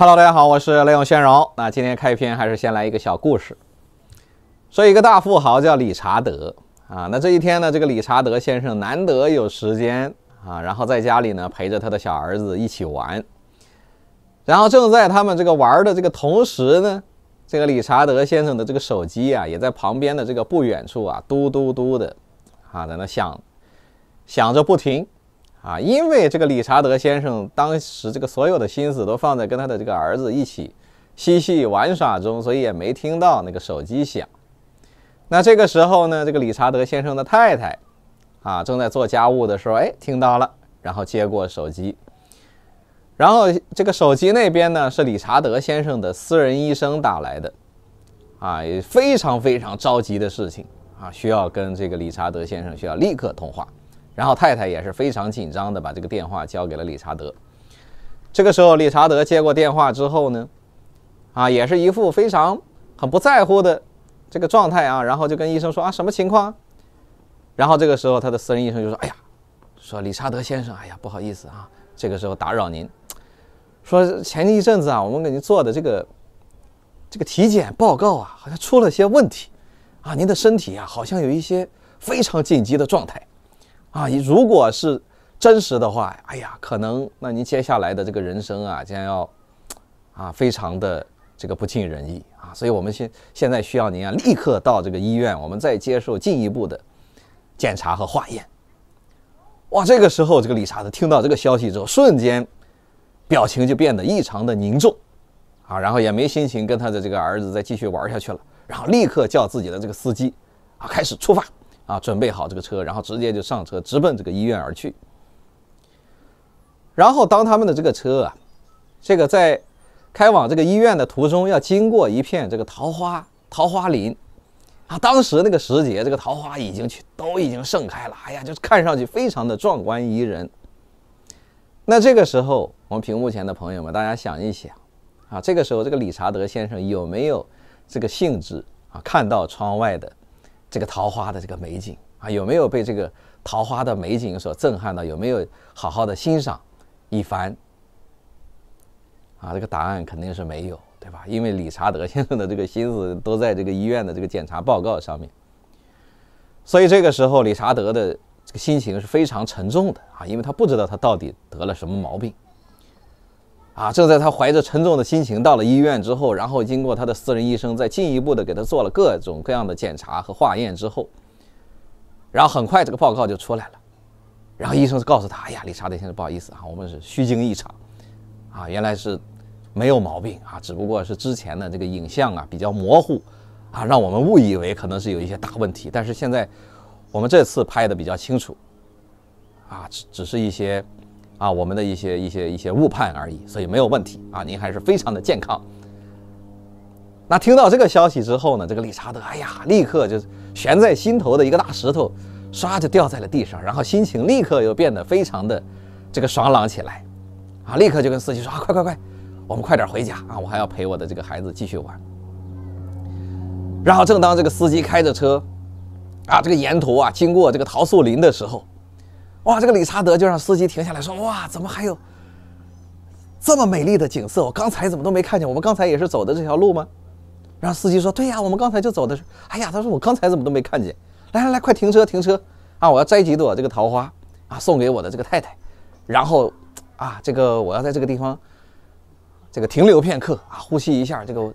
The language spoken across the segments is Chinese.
Hello，大家好，我是雷永轩荣。那今天开篇还是先来一个小故事，说一个大富豪叫理查德啊。那这一天呢，这个理查德先生难得有时间啊，然后在家里呢陪着他的小儿子一起玩。然后正在他们这个玩的这个同时呢，这个理查德先生的这个手机啊，也在旁边的这个不远处啊，嘟嘟嘟的啊，在那响，响着不停。啊，因为这个理查德先生当时这个所有的心思都放在跟他的这个儿子一起嬉戏玩耍中，所以也没听到那个手机响。那这个时候呢，这个理查德先生的太太啊正在做家务的时候，哎，听到了，然后接过手机，然后这个手机那边呢是理查德先生的私人医生打来的，啊，非常非常着急的事情啊，需要跟这个理查德先生需要立刻通话。然后太太也是非常紧张的，把这个电话交给了理查德。这个时候，理查德接过电话之后呢，啊，也是一副非常很不在乎的这个状态啊。然后就跟医生说：“啊，什么情况？”然后这个时候，他的私人医生就说：“哎呀，说理查德先生，哎呀，不好意思啊，这个时候打扰您。说前一阵子啊，我们给您做的这个这个体检报告啊，好像出了些问题，啊，您的身体啊，好像有一些非常紧急的状态。”啊，如果是真实的话，哎呀，可能那您接下来的这个人生啊，将要啊非常的这个不尽人意啊，所以我们现现在需要您啊，立刻到这个医院，我们再接受进一步的检查和化验。哇，这个时候，这个理查德听到这个消息之后，瞬间表情就变得异常的凝重啊，然后也没心情跟他的这个儿子再继续玩下去了，然后立刻叫自己的这个司机啊，开始出发。啊，准备好这个车，然后直接就上车，直奔这个医院而去。然后，当他们的这个车啊，这个在开往这个医院的途中，要经过一片这个桃花桃花林啊，当时那个时节，这个桃花已经去都已经盛开了，哎呀，就是看上去非常的壮观宜人。那这个时候，我们屏幕前的朋友们，大家想一想啊，这个时候这个理查德先生有没有这个兴致啊，看到窗外的？这个桃花的这个美景啊，有没有被这个桃花的美景所震撼到？有没有好好的欣赏一番？啊，这个答案肯定是没有，对吧？因为理查德先生的这个心思都在这个医院的这个检查报告上面，所以这个时候理查德的这个心情是非常沉重的啊，因为他不知道他到底得了什么毛病。啊！正在他怀着沉重的心情到了医院之后，然后经过他的私人医生再进一步的给他做了各种各样的检查和化验之后，然后很快这个报告就出来了。然后医生就告诉他：“哎呀，理查德先生，不好意思啊，我们是虚惊一场啊，原来是没有毛病啊，只不过是之前的这个影像啊比较模糊啊，让我们误以为可能是有一些大问题。但是现在我们这次拍的比较清楚啊，只只是一些。”啊，我们的一些一些一些误判而已，所以没有问题啊，您还是非常的健康。那听到这个消息之后呢，这个理查德，哎呀，立刻就悬在心头的一个大石头，唰就掉在了地上，然后心情立刻又变得非常的这个爽朗起来，啊，立刻就跟司机说，快快快，我们快点回家啊，我还要陪我的这个孩子继续玩。然后正当这个司机开着车，啊，这个沿途啊，经过这个桃树林的时候。哇，这个理查德就让司机停下来说：“哇，怎么还有这么美丽的景色？我刚才怎么都没看见？我们刚才也是走的这条路吗？”然后司机说：“对呀，我们刚才就走的是。”哎呀，他说：“我刚才怎么都没看见？”来来来，快停车停车啊！我要摘几朵这个桃花啊，送给我的这个太太。然后啊，这个我要在这个地方，这个停留片刻啊，呼吸一下这个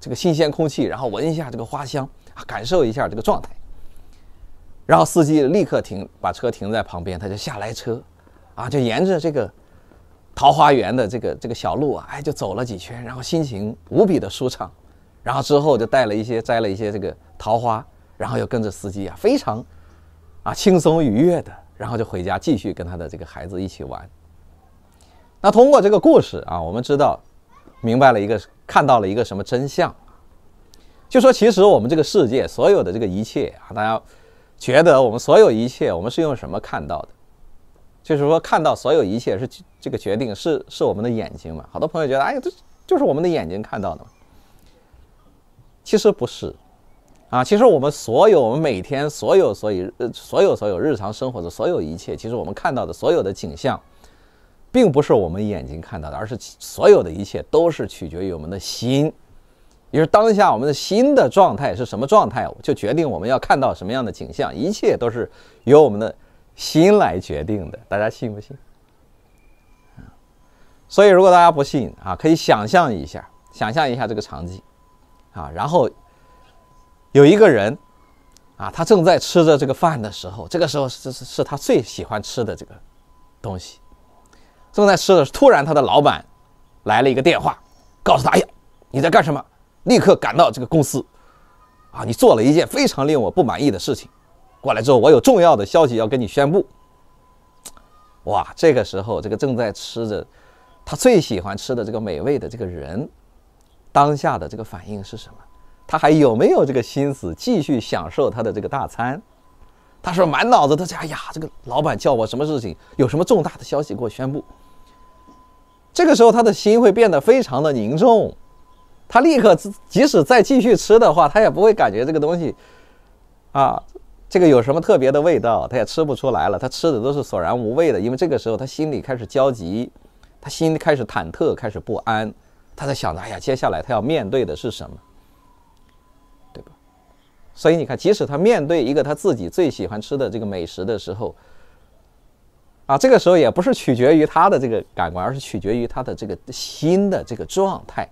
这个新鲜空气，然后闻一下这个花香啊，感受一下这个状态。然后司机立刻停，把车停在旁边，他就下来车，啊，就沿着这个桃花源的这个这个小路啊，哎，就走了几圈，然后心情无比的舒畅，然后之后就带了一些摘了一些这个桃花，然后又跟着司机啊，非常啊轻松愉悦的，然后就回家继续跟他的这个孩子一起玩。那通过这个故事啊，我们知道明白了一个看到了一个什么真相，就说其实我们这个世界所有的这个一切啊，大家。觉得我们所有一切，我们是用什么看到的？就是说，看到所有一切是这个决定是是我们的眼睛嘛？好多朋友觉得，哎呀，这就是我们的眼睛看到的其实不是啊，其实我们所有，我们每天所有，所以呃，所有所有日常生活的所有一切，其实我们看到的所有的景象，并不是我们眼睛看到的，而是所有的一切都是取决于我们的心。也就是当下我们的心的状态是什么状态，就决定我们要看到什么样的景象。一切都是由我们的心来决定的，大家信不信？所以，如果大家不信啊，可以想象一下，想象一下这个场景，啊，然后有一个人啊，他正在吃着这个饭的时候，这个时候是是是他最喜欢吃的这个东西，正在吃的，突然他的老板来了一个电话，告诉他：“哎，你在干什么？”立刻赶到这个公司，啊，你做了一件非常令我不满意的事情。过来之后，我有重要的消息要跟你宣布。哇，这个时候，这个正在吃着他最喜欢吃的这个美味的这个人，当下的这个反应是什么？他还有没有这个心思继续享受他的这个大餐？他说满脑子都是，哎呀，这个老板叫我什么事情？有什么重大的消息给我宣布？这个时候，他的心会变得非常的凝重。他立刻，即使再继续吃的话，他也不会感觉这个东西，啊，这个有什么特别的味道，他也吃不出来了。他吃的都是索然无味的，因为这个时候他心里开始焦急，他心开始忐忑，开始不安，他在想着：哎呀，接下来他要面对的是什么，对吧？所以你看，即使他面对一个他自己最喜欢吃的这个美食的时候，啊，这个时候也不是取决于他的这个感官，而是取决于他的这个心的这个状态。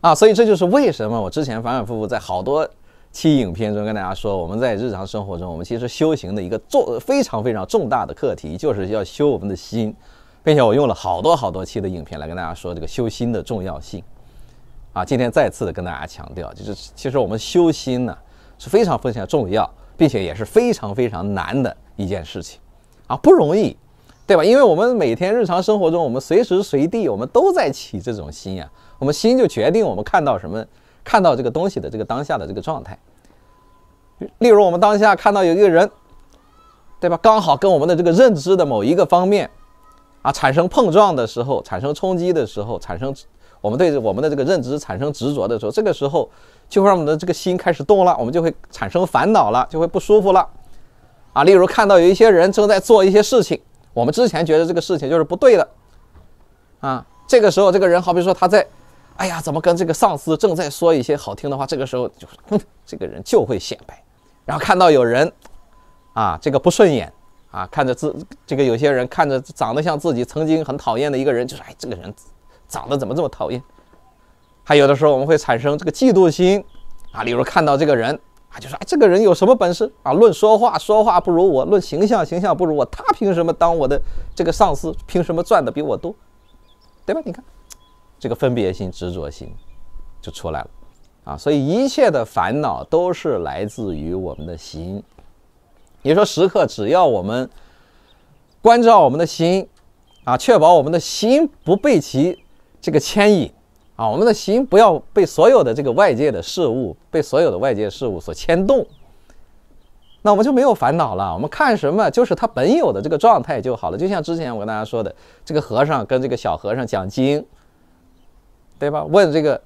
啊，所以这就是为什么我之前反反复复在好多期影片中跟大家说，我们在日常生活中，我们其实修行的一个重非常非常重大的课题，就是要修我们的心，并且我用了好多好多期的影片来跟大家说这个修心的重要性。啊，今天再次的跟大家强调，就是其实我们修心呢是非常非常重要，并且也是非常非常难的一件事情，啊，不容易，对吧？因为我们每天日常生活中，我们随时随地我们都在起这种心啊。我们心就决定我们看到什么，看到这个东西的这个当下的这个状态。例如，我们当下看到有一个人，对吧？刚好跟我们的这个认知的某一个方面啊产生碰撞的时候，产生冲击的时候，产生我们对我们的这个认知产生执着的时候，这个时候就会让我们的这个心开始动了，我们就会产生烦恼了，就会不舒服了，啊。例如，看到有一些人正在做一些事情，我们之前觉得这个事情就是不对的，啊，这个时候这个人好比说他在。哎呀，怎么跟这个上司正在说一些好听的话？这个时候就是，哼，这个人就会显摆。然后看到有人，啊，这个不顺眼，啊，看着自这个有些人看着长得像自己曾经很讨厌的一个人，就说，哎，这个人长得怎么这么讨厌？还有的时候我们会产生这个嫉妒心，啊，例如看到这个人，啊，就说，哎，这个人有什么本事？啊，论说话说话不如我，论形象形象不如我，他凭什么当我的这个上司？凭什么赚的比我多？对吧？你看。这个分别心、执着心，就出来了，啊，所以一切的烦恼都是来自于我们的心。你说，时刻只要我们关照我们的心，啊，确保我们的心不被其这个牵引，啊，我们的心不要被所有的这个外界的事物，被所有的外界事物所牵动，那我们就没有烦恼了。我们看什么，就是他本有的这个状态就好了。就像之前我跟大家说的，这个和尚跟这个小和尚讲经。对吧？问这个，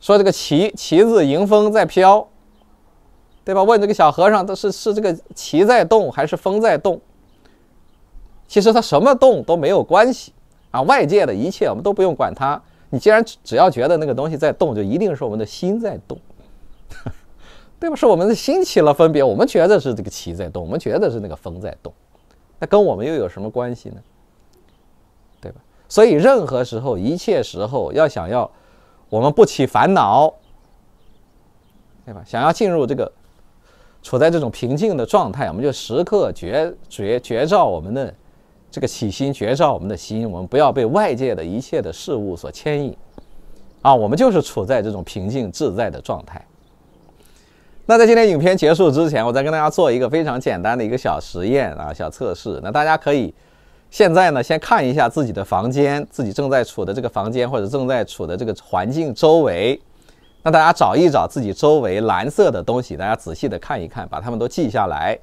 说这个旗旗子迎风在飘，对吧？问这个小和尚，他是是这个旗在动还是风在动？其实他什么动都没有关系啊，外界的一切我们都不用管它。你既然只只要觉得那个东西在动，就一定是我们的心在动，对吧？是我们的心起了分别，我们觉得是这个旗在动，我们觉得是那个风在动，那跟我们又有什么关系呢？所以，任何时候，一切时候，要想要我们不起烦恼，对吧？想要进入这个处在这种平静的状态，我们就时刻觉觉觉照我们的这个起心觉照我们的心，我们不要被外界的一切的事物所牵引啊，我们就是处在这种平静自在的状态。那在今天影片结束之前，我再跟大家做一个非常简单的一个小实验啊，小测试。那大家可以。现在呢，先看一下自己的房间，自己正在处的这个房间或者正在处的这个环境周围。那大家找一找自己周围蓝色的东西，大家仔细的看一看，把它们都记下来。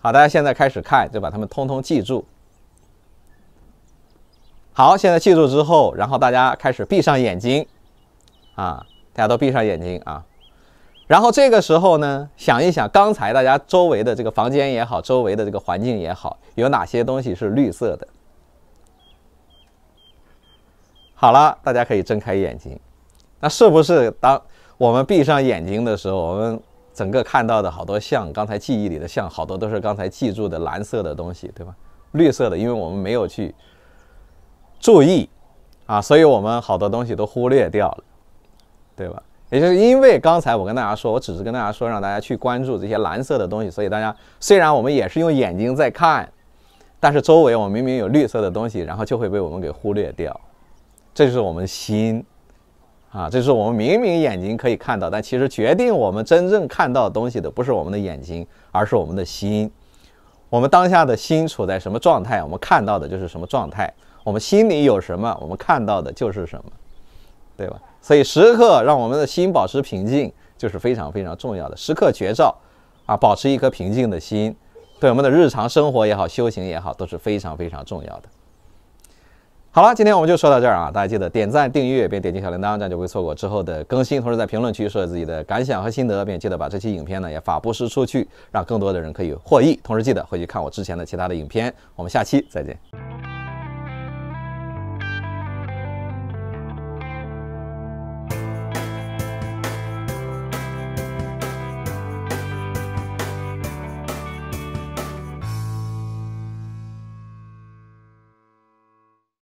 好，大家现在开始看，就把它们通通记住。好，现在记住之后，然后大家开始闭上眼睛，啊，大家都闭上眼睛啊。然后这个时候呢，想一想刚才大家周围的这个房间也好，周围的这个环境也好，有哪些东西是绿色的？好了，大家可以睁开眼睛。那是不是当我们闭上眼睛的时候，我们整个看到的好多像刚才记忆里的像，好多都是刚才记住的蓝色的东西，对吧？绿色的，因为我们没有去注意啊，所以我们好多东西都忽略掉了，对吧？也就是因为刚才我跟大家说，我只是跟大家说，让大家去关注这些蓝色的东西，所以大家虽然我们也是用眼睛在看，但是周围我们明明有绿色的东西，然后就会被我们给忽略掉。这就是我们心啊，这是我们明明眼睛可以看到，但其实决定我们真正看到东西的不是我们的眼睛，而是我们的心。我们当下的心处在什么状态，我们看到的就是什么状态。我们心里有什么，我们看到的就是什么。对吧？所以时刻让我们的心保持平静，就是非常非常重要的时刻觉照，啊，保持一颗平静的心，对我们的日常生活也好，修行也好，都是非常非常重要的。好了，今天我们就说到这儿啊！大家记得点赞、订阅，并点击小铃铛，这样就不会错过之后的更新。同时在评论区说自己的感想和心得，并记得把这期影片呢也发布出去，让更多的人可以获益。同时记得回去看我之前的其他的影片。我们下期再见。